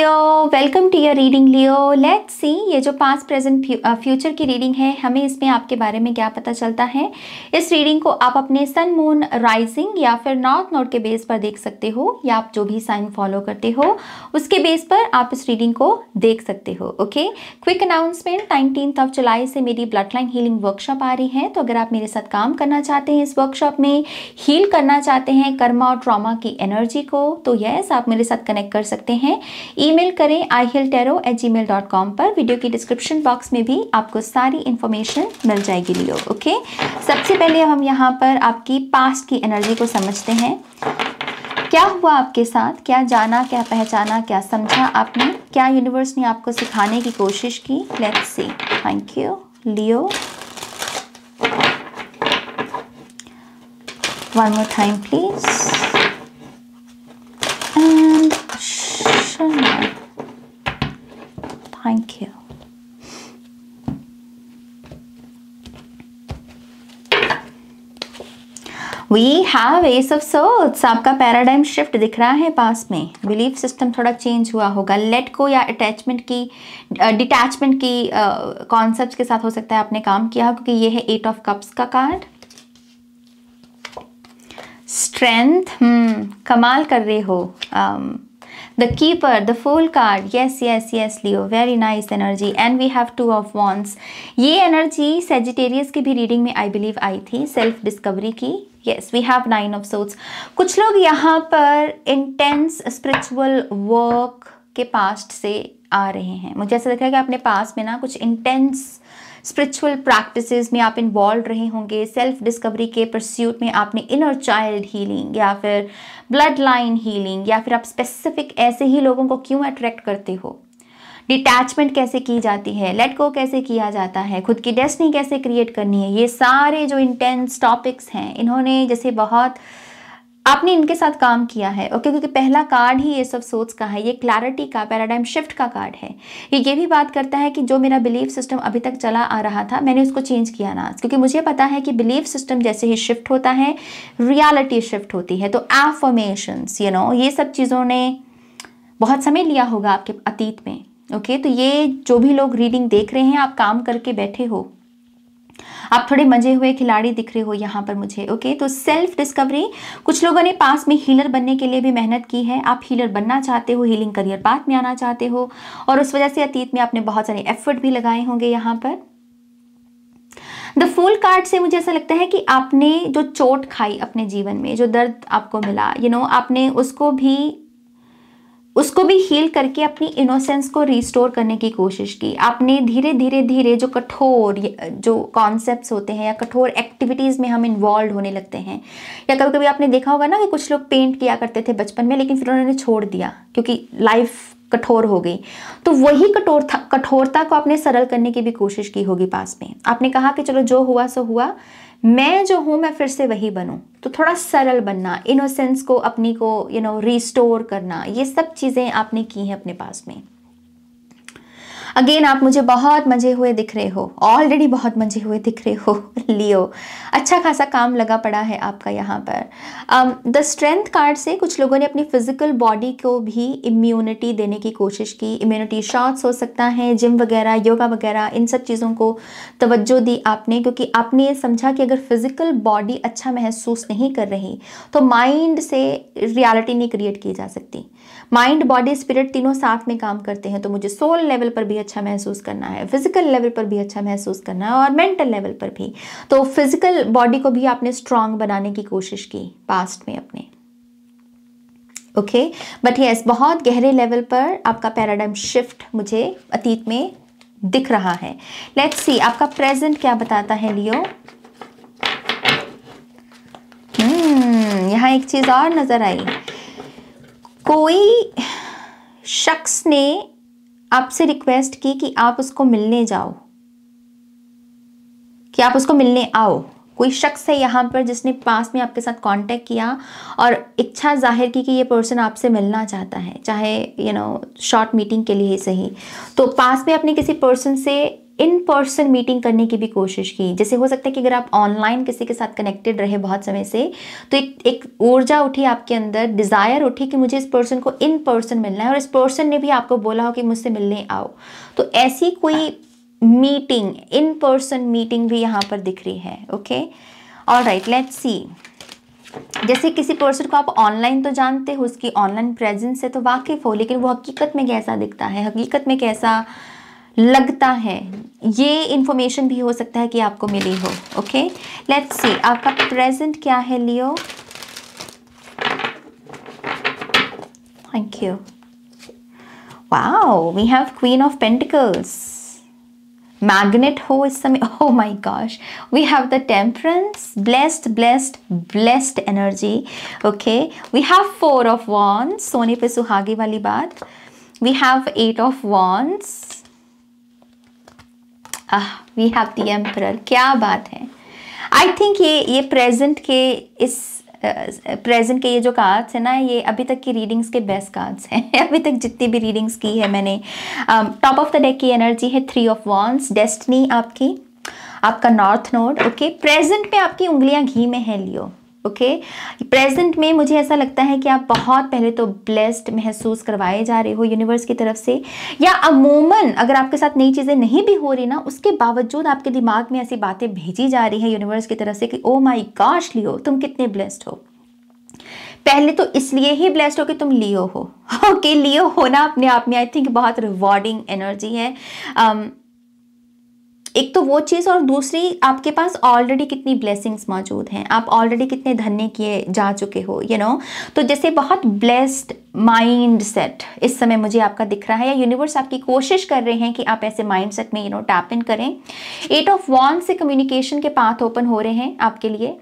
Leo welcome to your reading Leo let's see ये जो past present future की reading है हमें इसमें आपके बारे में क्या पता चलता है इस रीडिंग को आप अपने सन मून राइजिंग या फिर नॉर्थ नोड के बेस पर देख सकते हो या आप जो भी साइन फॉलो करते हो उसके बेस पर आप इस रीडिंग को देख सकते हो okay quick announcement nineteen of July से मेरी ब्लड लाइन हीलिंग वर्कशॉप आ रही है तो अगर आप मेरे साथ काम करना चाहते हैं इस वर्कशॉप में हील करना चाहते हैं कर्मा और ट्रामा की एनर्जी को तो येस आप मेरे साथ कनेक्ट कर सकते हैं ई ईमेल करें I heal tarot at G mail dot com पर वीडियो की डिस्क्रिप्शन बॉक्स में भी आपको सारी इन्फॉर्मेशन मिल जाएगी लियो ओके सबसे पहले हम यहाँ पर आपकी पास्ट की एनर्जी को समझते हैं क्या हुआ आपके साथ क्या जाना क्या पहचाना क्या समझा आपने क्या यूनिवर्स ने आपको सिखाने की कोशिश की let's see thank you Leo one more time please Thank you. We have Ace of Swords. आपका पैराडाइम शिफ्ट दिख रहा है पास में बिलीफ सिस्टम थोड़ा चेंज हुआ होगा लेट को या अटैचमेंट की डिटैचमेंट uh, की कॉन्सेप्ट uh, के साथ हो सकता है आपने काम किया क्योंकि ये है एट ऑफ कप्स का कार्ड स्ट्रेंथ हम्म कमाल कर रहे हो um, The keeper, the fool card. Yes, yes, yes, Leo. Very nice energy. And we have two of wands. ye energy Sagittarius ki bhi reading mein I believe aayi thi self discovery ki yes we have nine of swords kuch log yahan par intense spiritual work ke past se aa rahe hain mujhe aisa dikh raha hai ki apne past mein na kuch intense spiritual practices में आप involve रहे होंगे self discovery के प्रस्यूट में आपने inner child healing या फिर blood line healing या फिर आप स्पेसिफिक ऐसे ही लोगों को क्यों अट्रैक्ट करते हो डिटैचमेंट कैसे की जाती है लेट गो कैसे किया जाता है खुद की डेस्टनी कैसे क्रिएट करनी है ये सारे जो इंटेंस टॉपिक्स हैं इन्होंने जैसे बहुत आपने इनके साथ काम किया है ओके क्योंकि पहला कार्ड ही ये सब सोच का है ये क्लैरिटी का पैराडाइम शिफ्ट का कार्ड है ये ये भी बात करता है कि जो मेरा बिलीफ सिस्टम अभी तक चला आ रहा था मैंने उसको चेंज किया ना क्योंकि मुझे पता है कि बिलीफ सिस्टम जैसे ही शिफ्ट होता है रियलिटी शिफ्ट होती है तो एफॉर्मेशंस यू नो ये सब चीज़ों ने बहुत समय लिया होगा आपके अतीत में ओके तो ये जो भी लोग रीडिंग देख रहे हैं आप काम करके बैठे हो आप थोड़े मजे हुए खिलाड़ी दिख रहे हो यहाँ पर मुझे ओके तो सेल्फ डिस्कवरी कुछ लोगों ने पास में हीलर बनने के लिए भी मेहनत की है आप हीलर बनना चाहते हो हीलिंग करियर पाथ में आना चाहते हो और उस वजह से अतीत में आपने बहुत सारे एफर्ट भी लगाए होंगे यहाँ पर द फूल कार्ड से मुझे ऐसा लगता है कि आपने जो चोट खाई अपने जीवन में जो दर्द आपको मिला यू you नो know, आपने उसको भी उसको भी हील करके अपनी इनोसेंस को रिस्टोर करने की कोशिश की आपने धीरे धीरे धीरे जो कठोर जो कॉन्सेप्ट होते हैं या कठोर एक्टिविटीज़ में हम इन्वॉल्व होने लगते हैं या कभी कभी आपने देखा होगा ना कि कुछ लोग पेंट किया करते थे बचपन में लेकिन फिर उन्होंने छोड़ दिया क्योंकि लाइफ कठोर हो गई तो वही कठोर कठोरता को आपने सरल करने की भी कोशिश की होगी पास में आपने कहा कि चलो जो हुआ सो हुआ मैं जो हूँ मैं फिर से वही बनूँ तो थोड़ा सरल बनना इनोसेंस को अपनी को यू नो रिस्टोर करना ये सब चीज़ें आपने की हैं अपने पास में अगेन आप मुझे बहुत मजे हुए दिख रहे हो ऑलरेडी बहुत मजे हुए दिख रहे हो लियो अच्छा खासा काम लगा पड़ा है आपका यहाँ पर द स्ट्रेंथ कार्ड से कुछ लोगों ने अपनी फिजिकल बॉडी को भी इम्यूनिटी देने की कोशिश की इम्यूनिटी शॉट्स हो सकता है जिम वगैरह योगा वगैरह इन सब चीज़ों को तवज्जो दी आपने क्योंकि आपने ये समझा कि अगर फिज़िकल बॉडी अच्छा महसूस नहीं कर रही तो माइंड से रियालिटी नहीं क्रिएट की जा सकती माइंड बॉडी स्पिरिट तीनों साथ में काम करते हैं तो मुझे सोल लेवल पर भी अच्छा महसूस करना है फिजिकल लेवल पर भी अच्छा महसूस करना है और मेंटल लेवल पर भी तो फिजिकल बॉडी को भी आपने स्ट्रांग बनाने की कोशिश की पास्ट में अपने ओके बट यस बहुत गहरे लेवल पर आपका पैराडाइम शिफ्ट मुझे अतीत में दिख रहा है लेट्स सी आपका प्रेजेंट क्या बताता है लियो hmm, यहां एक चीज़ और नज़र आई कोई शख्स ने आपसे रिक्वेस्ट की कि आप उसको मिलने जाओ कि आप उसको मिलने आओ कोई शख्स है यहाँ पर जिसने पास में आपके साथ कांटेक्ट किया और इच्छा जाहिर की कि ये पर्सन आपसे मिलना चाहता है चाहे यू नो शॉर्ट मीटिंग के लिए सही तो पास में अपने किसी पर्सन से इन पर्सन मीटिंग करने की भी कोशिश की जैसे हो सकता है कि अगर आप ऑनलाइन किसी के साथ कनेक्टेड रहे बहुत समय से तो एक एक ऊर्जा उठी आपके अंदर डिज़ायर उठी कि मुझे इस पर्सन को इन पर्सन मिलना है और इस पर्सन ने भी आपको बोला हो कि मुझसे मिलने आओ तो ऐसी कोई मीटिंग इन पर्सन मीटिंग भी यहाँ पर दिख रही है ओके और राइट लेट सी जैसे किसी पर्सन को आप ऑनलाइन तो जानते हो उसकी ऑनलाइन प्रेजेंस है तो वाकिफ़ हो लेकिन वो हकीकत में कैसा दिखता है हकीकत में कैसा लगता है ये इंफॉर्मेशन भी हो सकता है कि आपको मिली हो ओके लेट्स सी आपका प्रेजेंट क्या है Leo thank you wow we have queen of pentacles magnet हो इस समय oh my gosh we have the temperance blessed blessed blessed energy okay we have four of wands सोने पे सुहागे वाली बात we have eight of wands we have the emperor क्या बात है आई थिंक ये ये प्रेजेंट के इस प्रेजेंट uh, के ये जो कार्ड्स हैं ना ये अभी तक की रीडिंग्स के बेस्ट कार्ड्स हैं अभी तक जितनी भी रीडिंग्स की है मैंने टॉप ऑफ द डेक की एनर्जी है थ्री ऑफ वॉन्स डेस्टनी आपकी आपका नॉर्थ नोड ओके प्रेजेंट में आपकी उंगलियां घी में है लियो ओके okay? प्रेजेंट में मुझे ऐसा लगता है कि आप बहुत पहले तो ब्लेस्ड महसूस करवाए जा रहे हो यूनिवर्स की तरफ से या अमूमन अगर आपके साथ नई चीज़ें नहीं भी हो रही ना उसके बावजूद आपके दिमाग में ऐसी बातें भेजी जा रही है यूनिवर्स की तरफ से कि ओ माई गॉश लियो तुम कितने ब्लेस्ड हो पहले तो इसलिए ही ब्लेस्ड हो कि तुम लियो हो ओके okay, लियो होना अपने आप में आई थिंक बहुत रिवॉर्डिंग एनर्जी है um, एक तो वो चीज़ और दूसरी आपके पास ऑलरेडी कितनी ब्लेसिंग्स मौजूद हैं आप ऑलरेडी कितने धन्य किए जा चुके हो यू you नो know? तो जैसे बहुत ब्लेस्ड माइंड सेट इस समय मुझे आपका दिख रहा है या यूनिवर्स आपकी कोशिश कर रहे हैं कि आप ऐसे माइंड सेट में यू नो टैप इन करें एट ऑफ वॉन्स से कम्युनिकेशन के पाथ ओपन हो रहे हैं आपके लिए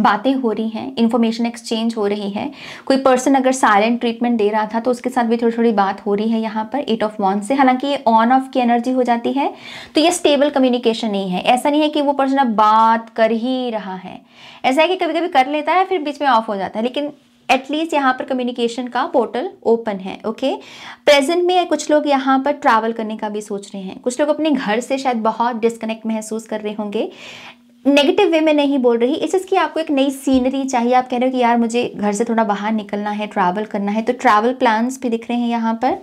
बातें हो रही हैं इन्फॉर्मेशन एक्सचेंज हो रही है कोई पर्सन अगर साइलेंट ट्रीटमेंट दे रहा था तो उसके साथ भी थोड़ी थोड़ी बात हो रही है यहाँ पर एट ऑफ वॉन्स से हालांकि ये ऑन ऑफ की एनर्जी हो जाती है तो ये स्टेबल कम्युनिकेशन नहीं है ऐसा नहीं है कि वो पर्सन अब बात कर ही रहा है ऐसा है कि कभी कभी कर लेता है फिर बीच में ऑफ हो जाता है लेकिन एटलीस्ट यहाँ पर कम्युनिकेशन का पोर्टल ओपन है ओके प्रेजेंट में कुछ लोग यहाँ पर ट्रैवल करने का भी सोच रहे हैं कुछ लोग अपने घर से शायद बहुत डिस्कनेक्ट महसूस कर रहे होंगे नेगेटिव वे में नहीं बोल रही इस इसकी आपको एक नई सीनरी चाहिए आप कह रहे हो कि यार मुझे घर से थोड़ा बाहर निकलना है ट्रैवल करना है तो ट्रैवल प्लान्स भी दिख रहे हैं यहाँ पर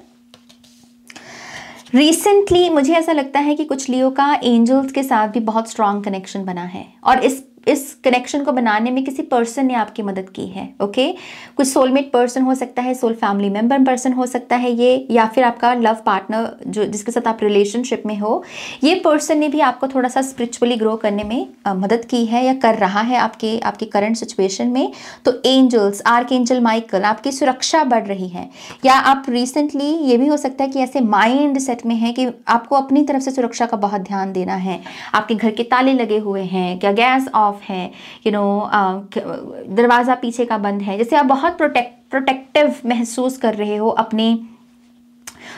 रिसेंटली मुझे ऐसा लगता है कि कुछ लियो का एंजल्स के साथ भी बहुत स्ट्रांग कनेक्शन बना है और इस इस कनेक्शन को बनाने में किसी पर्सन ने आपकी मदद की है ओके कुछ सोलमेट पर्सन हो सकता है सोल फैमिली मेंबर पर्सन हो सकता है ये या फिर आपका लव पार्टनर जो जिसके साथ आप रिलेशनशिप में हो ये पर्सन ने भी आपको थोड़ा सा स्पिरिचुअली ग्रो करने में आ, मदद की है या कर रहा है आपके आपके करंट सिचुएशन में तो एंजल्स आर्क एंजल माइकल आपकी सुरक्षा बढ़ रही है या आप रिसेंटली ये भी हो सकता है कि ऐसे माइंड सेट में है कि आपको अपनी तरफ से सुरक्षा का बहुत ध्यान देना है आपके घर के ताले लगे हुए हैं क्या गैस ऑफ ऑफ है यू नो दरवाज़ा पीछे का बंद है जैसे आप बहुत प्रोटेक्ट प्रोटेक्टिव महसूस कर रहे हो अपने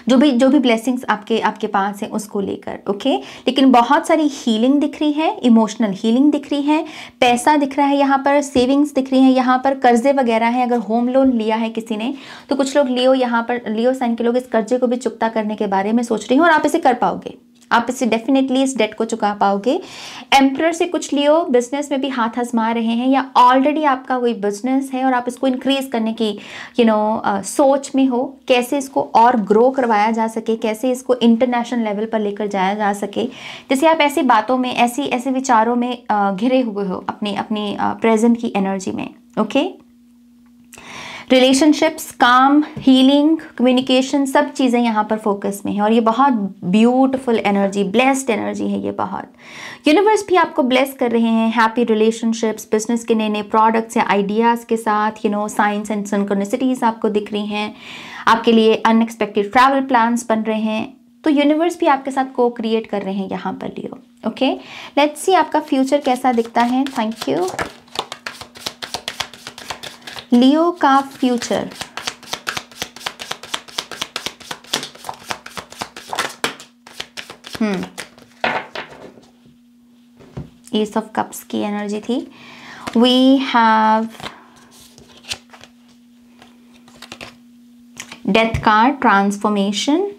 जो भी जो भी ब्लेसिंग्स आपके आपके पास हैं उसको लेकर ओके लेकिन बहुत सारी हीलिंग दिख रही है इमोशनल हीलिंग दिख रही है पैसा दिख रहा है यहाँ पर सेविंग्स दिख रही है यहाँ पर कर्जे वगैरह है अगर होम लोन लिया है किसी ने तो कुछ लोग लियो यहाँ पर लियो साइन के लोग इस कर्जे को भी चुकता करने के बारे में सोच रहे हैं और आप इसे कर पाओगे आप इसे डेफिनेटली इस डेट को चुका पाओगे एम्प्रर से कुछ लियो बिजनेस में भी हाथ हजमा रहे हैं या ऑलरेडी आपका कोई बिजनेस है और आप इसको इंक्रीज करने की यू you नो know, सोच में हो कैसे इसको और ग्रो करवाया जा सके कैसे इसको इंटरनेशनल लेवल पर लेकर जाया जा सके जैसे आप ऐसी बातों में ऐसी ऐसे विचारों में घिरे हुए हो अपनी अपनी प्रेजेंट की एनर्जी में ओके okay? रिलेशनशिप्स काम हीलिंग कम्युनिकेशन सब चीज़ें यहाँ पर फोकस में हैं और ये बहुत ब्यूटीफुल एनर्जी ब्लेस्ड एनर्जी है ये बहुत यूनिवर्स भी आपको ब्लेस कर रहे हैं हैप्पी रिलेशनशिप्स बिजनेस के नए नए प्रोडक्ट्स या आइडियाज़ के साथ you know signs and synchronicities आपको दिख रही हैं आपके लिए अनएक्सपेक्टेड ट्रैवल प्लान्स बन रहे हैं तो यूनिवर्स भी आपके साथ को क्रिएट कर रहे हैं यहाँ पर लियो ओके लेट्स सी आपका फ्यूचर कैसा दिखता है थैंक यू लियो का future hmm ace of cups की एनर्जी थी we have death card transformation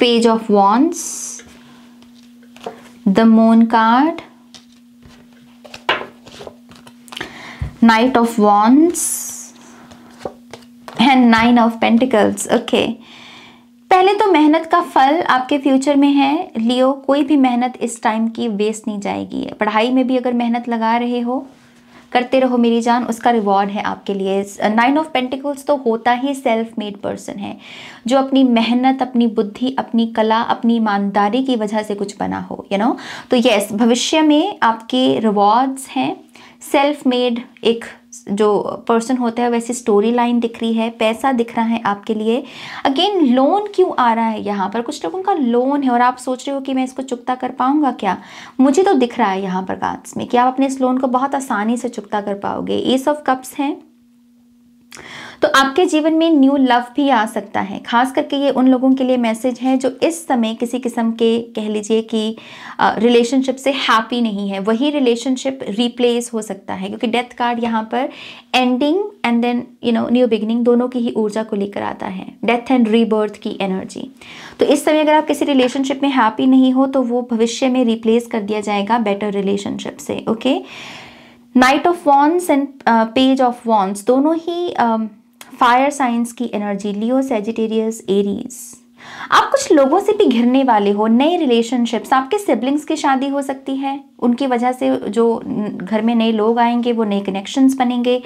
page of wands the moon card knight of wands and nine of pentacles okay पहले तो मेहनत का फल आपके फ्यूचर में है लियो कोई भी मेहनत इस टाइम की वेस्ट नहीं जाएगी पढ़ाई में भी अगर मेहनत लगा रहे हो करते रहो मेरी जान उसका रिवॉर्ड है आपके लिए नाइन ऑफ पेंटिकल्स तो होता ही सेल्फ मेड पर्सन है जो अपनी मेहनत अपनी बुद्धि अपनी कला अपनी ईमानदारी की वजह से कुछ बना हो यू you नो know? तो यस भविष्य में आपके रिवॉर्ड्स हैं सेल्फ मेड एक जो पर्सन होता है वैसे स्टोरी लाइन दिख रही है पैसा दिख रहा है आपके लिए अगेन लोन क्यों आ रहा है यहाँ पर कुछ लोगों का लोन है और आप सोच रहे हो कि मैं इसको चुकता कर पाऊंगा क्या मुझे तो दिख रहा है यहाँ पर कार्ड्स में कि आप अपने इस लोन को बहुत आसानी से चुकता कर पाओगे एस ऑफ कप्स हैं तो आपके जीवन में न्यू लव भी आ सकता है खास करके ये उन लोगों के लिए मैसेज है जो इस समय किसी किस्म के कह लीजिए कि रिलेशनशिप से हैप्पी नहीं है वही रिलेशनशिप रिप्लेस हो सकता है क्योंकि डेथ कार्ड यहाँ पर ending and then you know new beginning दोनों की ही ऊर्जा को लेकर आता है डेथ एंड रीबर्थ की एनर्जी तो इस समय अगर आप किसी रिलेशनशिप में हैप्पी नहीं हो तो वो भविष्य में रिप्लेस कर दिया जाएगा बेटर रिलेशनशिप से okay knight of wands and page of wands दोनों ही uh, फायर साइंस की एनर्जी लियो सेजिटेरियस एरीज आप कुछ लोगों से भी घिरने वाले हो नए रिलेशनशिप्स आपके सिबलिंग्स की शादी हो सकती है उनकी वजह से जो घर में नए लोग आएंगे वो नए कनेक्शंस बनेंगे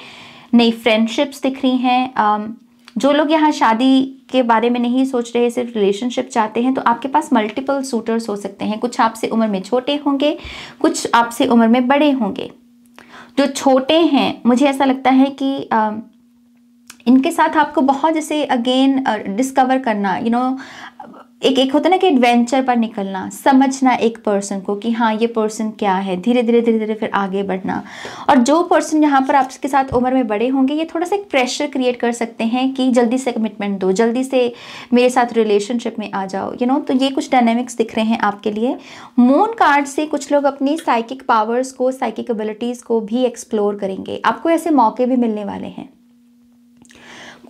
नई फ्रेंडशिप्स दिख रही हैं जो लोग यहाँ शादी के बारे में नहीं सोच रहे सिर्फ रिलेशनशिप चाहते हैं तो आपके पास मल्टीपल सूटर्स हो सकते हैं कुछ आपसे उम्र में छोटे होंगे कुछ आपसे उम्र में बड़े होंगे जो छोटे हैं मुझे ऐसा लगता है कि इनके साथ आपको बहुत जैसे अगेन डिस्कवर करना यू you नो know, एक एक होता है ना कि एडवेंचर पर निकलना समझना एक पर्सन को कि हाँ ये पर्सन क्या है धीरे धीरे धीरे धीरे फिर आगे बढ़ना और जो पर्सन यहाँ पर आपके साथ उम्र में बड़े होंगे ये थोड़ा सा एक प्रेशर क्रिएट कर सकते हैं कि जल्दी से कमिटमेंट दो जल्दी से मेरे साथ रिलेशनशिप में आ जाओ यू you नो know? तो ये कुछ डायनेमिक्स दिख रहे हैं आपके लिए मून कार्ड से कुछ लोग अपनी साइकिक पावर्स को साइकिक एबिलिटीज़ को भी एक्सप्लोर करेंगे आपको ऐसे मौके भी मिलने वाले हैं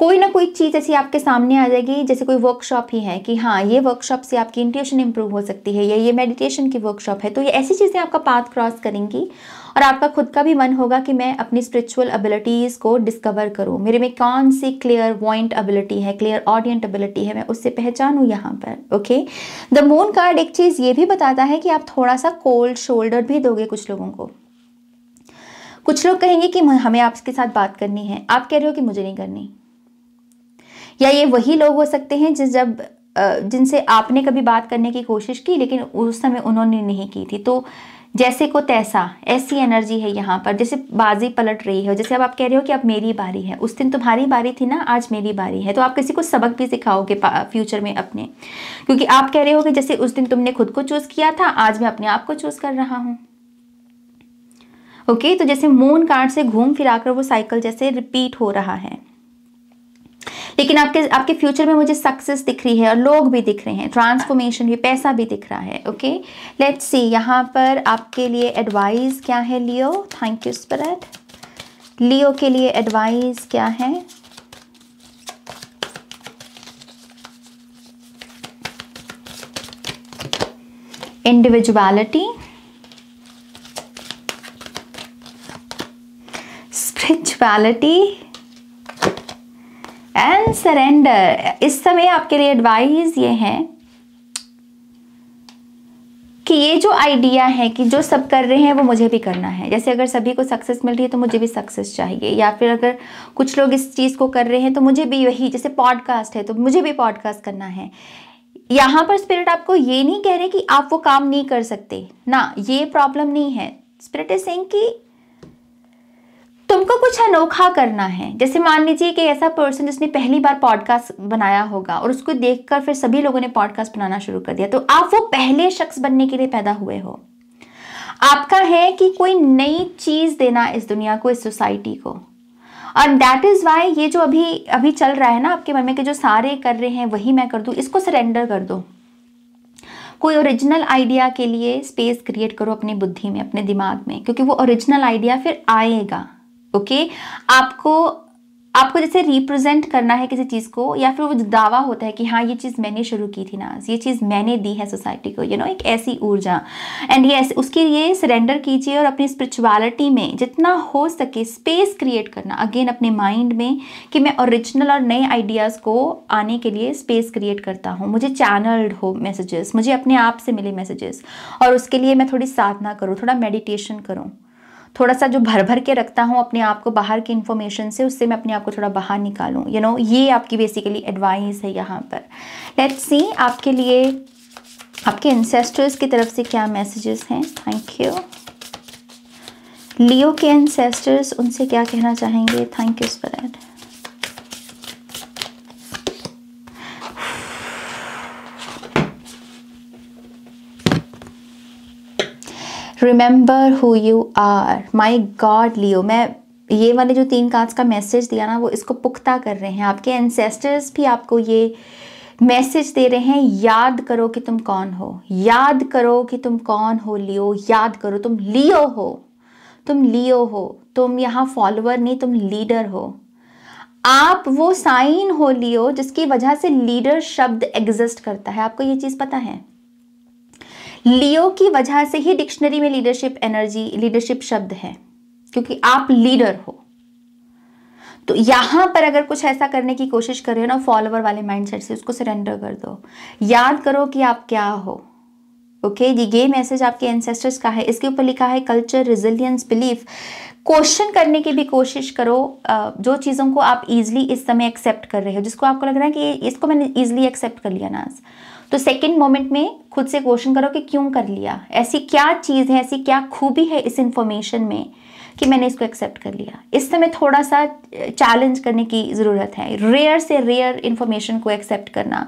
कोई ना कोई चीज़ ऐसी आपके सामने आ जाएगी जैसे कोई वर्कशॉप ही है कि हाँ ये वर्कशॉप से आपकी इंट्यूशन इंप्रूव हो सकती है या ये मेडिटेशन की वर्कशॉप है तो ये ऐसी चीज़ें आपका पाथ क्रॉस करेंगी और आपका खुद का भी मन होगा कि मैं अपनी स्पिरिचुअल एबिलिटीज़ को डिस्कवर करूँ मेरे में कौन सी क्लियर वॉइंट एबिलिटी है क्लियर ऑडियंट एबिलिटी है मैं उससे पहचानूँ यहाँ पर ओके द मून कार्ड एक चीज़ ये भी बताता है कि आप थोड़ा सा कोल्ड शोल्डर भी दोगे कुछ लोगों को कुछ लोग कहेंगे कि हमें आपके साथ बात करनी है आप कह रहे हो कि मुझे नहीं करनी या ये वही लोग हो सकते हैं जिस जब जिनसे आपने कभी बात करने की कोशिश की लेकिन उस समय उन्होंने नहीं की थी तो जैसे को तैसा ऐसी एनर्जी है यहाँ पर जैसे बाजी पलट रही है जैसे अब आप कह रहे हो कि अब मेरी बारी है उस दिन तुम्हारी बारी थी ना आज मेरी बारी है तो आप किसी को सबक भी सिखाओगे फ्यूचर में अपने क्योंकि आप कह रहे हो कि जैसे उस दिन तुमने खुद को चूज़ किया था आज मैं अपने आप को चूज़ कर रहा हूँ ओके तो जैसे मून कार्ड से घूम फिरा वो साइकिल जैसे रिपीट हो रहा है लेकिन आपके आपके फ्यूचर में मुझे सक्सेस दिख रही है और लोग भी दिख रहे हैं ट्रांसफॉर्मेशन भी पैसा भी दिख रहा है ओके लेट्स सी यहाँ पर आपके लिए एडवाइस क्या है Leo thank you spirit Leo के लिए एडवाइस क्या है इंडिविजुअलिटी स्प्रिचुअलिटी एंड सरेंडर इस समय आपके लिए एडवाइस ये है कि ये जो आइडिया है कि जो सब कर रहे हैं वो मुझे भी करना है जैसे अगर सभी को सक्सेस मिल रही है तो मुझे भी सक्सेस चाहिए या फिर अगर कुछ लोग इस चीज़ को कर रहे हैं तो मुझे भी वही जैसे पॉडकास्ट है तो मुझे भी पॉडकास्ट करना है यहाँ पर स्पिरिट आपको ये नहीं कह रहे कि आप वो काम नहीं कर सकते ना ये प्रॉब्लम नहीं है स्पिरिट इज सेइंग कि तुमको कुछ अनोखा करना है जैसे मान लीजिए कि ऐसा पर्सन जिसने पहली बार पॉडकास्ट बनाया होगा और उसको देखकर फिर सभी लोगों ने पॉडकास्ट बनाना शुरू कर दिया तो आप वो पहले शख्स बनने के लिए पैदा हुए हो आपका है कि कोई नई चीज़ देना इस दुनिया को इस सोसाइटी को और दैट इज़ वाई ये जो अभी अभी चल रहा है ना आपके मन में जो सारे कर रहे हैं वही मैं कर दू इसको सरेंडर कर दो कोई ओरिजिनल आइडिया के लिए स्पेस क्रिएट करो अपनी बुद्धि में अपने दिमाग में क्योंकि वो ओरिजिनल आइडिया फिर आएगा ओके आपको आपको जैसे रिप्रेजेंट करना है किसी चीज़ को या फिर वो दावा होता है कि हाँ ये चीज़ मैंने शुरू की थी ना ये चीज़ मैंने दी है सोसाइटी को यू you नो know, एक ऐसी ऊर्जा एंड यस उसके लिए सरेंडर कीजिए और अपनी स्पिरिचुअलिटी में जितना हो सके स्पेस क्रिएट करना अगेन अपने माइंड में कि मैं ओरिजिनल और नए आइडियाज़ को आने के लिए स्पेस क्रिएट करता हूँ मुझे चैनल्ड हो मैसेजेस मुझे अपने आप से मिले मैसेजेस और उसके लिए मैं थोड़ी साधना करूँ थोड़ा मेडिटेशन करूँ थोड़ा सा जो भर भर के रखता हूँ अपने आप को बाहर की इन्फॉर्मेशन से उससे मैं अपने आप को थोड़ा बाहर निकालूँ यू नो ये आपकी बेसिकली एडवाइस है यहाँ पर लेट्स सी आपके लिए आपके इंसेस्टर्स की तरफ से क्या मैसेजेस हैं थैंक यू लियो के इंसेस्टर्स उनसे क्या कहना चाहेंगे thank you for that remember who you are my god Leo मैं ये वाले जो तीन कार्ड्स का मैसेज दिया ना वो इसको पुख्ता कर रहे हैं आपके एनसेस्टर्स भी आपको ये मैसेज दे रहे हैं याद करो कि तुम कौन हो याद करो कि तुम कौन हो लियो याद करो तुम लियो हो तुम लियो हो तुम यहाँ फॉलोअर नहीं तुम लीडर हो आप वो साइन हो लियो जिसकी वजह से लीडर शब्द एग्जिस्ट करता है आपको ये चीज़ पता है लियो की वजह से ही डिक्शनरी में लीडरशिप एनर्जी लीडरशिप शब्द है क्योंकि आप लीडर हो तो यहां पर अगर कुछ ऐसा करने की कोशिश कर रहे हो ना फॉलोवर वाले माइंडसेट से उसको सरेंडर कर दो याद करो कि आप क्या हो ओके दी ये मैसेज आपके एंसेस्टर्स का है इसके ऊपर लिखा है कल्चर रिजिलियंस बिलीफ क्वेश्चन करने की भी कोशिश करो जो चीज़ों को आप इजीली इस समय एक्सेप्ट कर रहे हो जिसको आपको लग रहा है कि इसको मैंने इजीली एक्सेप्ट कर लिया ना तो सेकंड मोमेंट में खुद से क्वेश्चन करो कि क्यों कर लिया ऐसी क्या चीज़ है ऐसी क्या खूबी है इस इन्फॉर्मेशन में कि मैंने इसको एक्सेप्ट कर लिया इस समय थोड़ा सा चैलेंज करने की ज़रूरत है रेयर से रेयर इन्फॉर्मेशन को एक्सेप्ट करना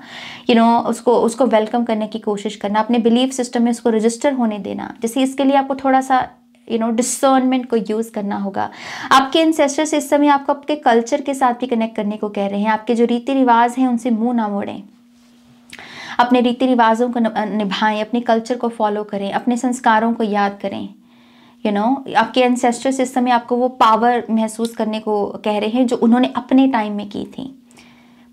यू you नो know, उसको उसको वेलकम करने की कोशिश करना अपने बिलीफ सिस्टम में उसको रजिस्टर होने देना जैसे इसके लिए आपको थोड़ा सा यू नो डिसर्नमेंट को यूज़ करना होगा आपके इंसेस्टर्स इस समय आपको आपके कल्चर के साथ भी कनेक्ट करने को कह रहे हैं आपके जो रीति रिवाज हैं उनसे मुंह ना मोड़ें अपने रीति रिवाजों को निभाएं अपने कल्चर को फॉलो करें अपने संस्कारों को याद करें यू you नो know, आपके एनसेस्टर सिस्टम में आपको वो पावर महसूस करने को कह रहे हैं जो उन्होंने अपने टाइम में की थी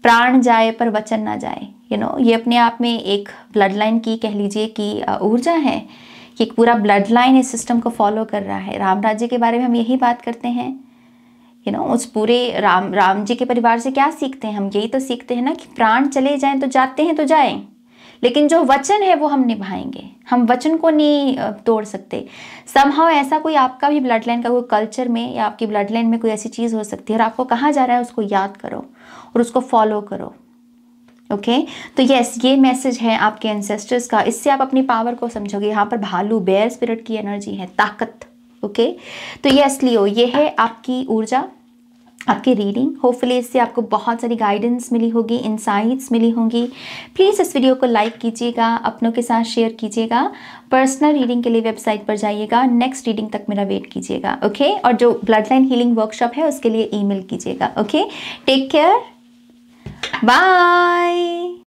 प्राण जाए पर वचन ना जाए यू you नो know, ये अपने आप में एक ब्लड लाइन की कह लीजिए कि ऊर्जा है कि एक पूरा ब्लड लाइन इस सिस्टम को फॉलो कर रहा है राम राज्य के बारे में हम यही बात करते हैं यू you नो know, उस पूरे राम राम जी के परिवार से क्या सीखते हैं हम यही तो सीखते हैं ना कि प्राण चले जाएं तो जाते हैं तो जाएं लेकिन जो वचन है वो हम निभाएंगे हम वचन को नहीं तोड़ सकते समहाव ऐसा कोई आपका भी ब्लड लाइन का कोई कल्चर में या आपकी ब्लड लाइन में कोई ऐसी चीज़ हो सकती है और आपको कहाँ जा रहा है उसको याद करो और उसको फॉलो करो ओके okay? तो यस ये मैसेज है आपके एंसेस्टर्स का इससे आप अपनी पावर को समझोगे यहाँ पर भालू बेयर स्पिरिट की एनर्जी है ताकत ओके okay? तो यस लियो ये है आपकी ऊर्जा आपकी रीडिंग होपफुली इससे आपको बहुत सारी गाइडेंस मिली होगी इंसाइट्स मिली होंगी प्लीज़ इस वीडियो को लाइक कीजिएगा अपनों के साथ शेयर कीजिएगा पर्सनल रीडिंग के लिए वेबसाइट पर जाइएगा नेक्स्ट रीडिंग तक मेरा वेट कीजिएगा ओके और जो ब्लड लाइन हीलिंग वर्कशॉप है उसके लिए ईमेल कीजिएगा ओके टेक केयर बाय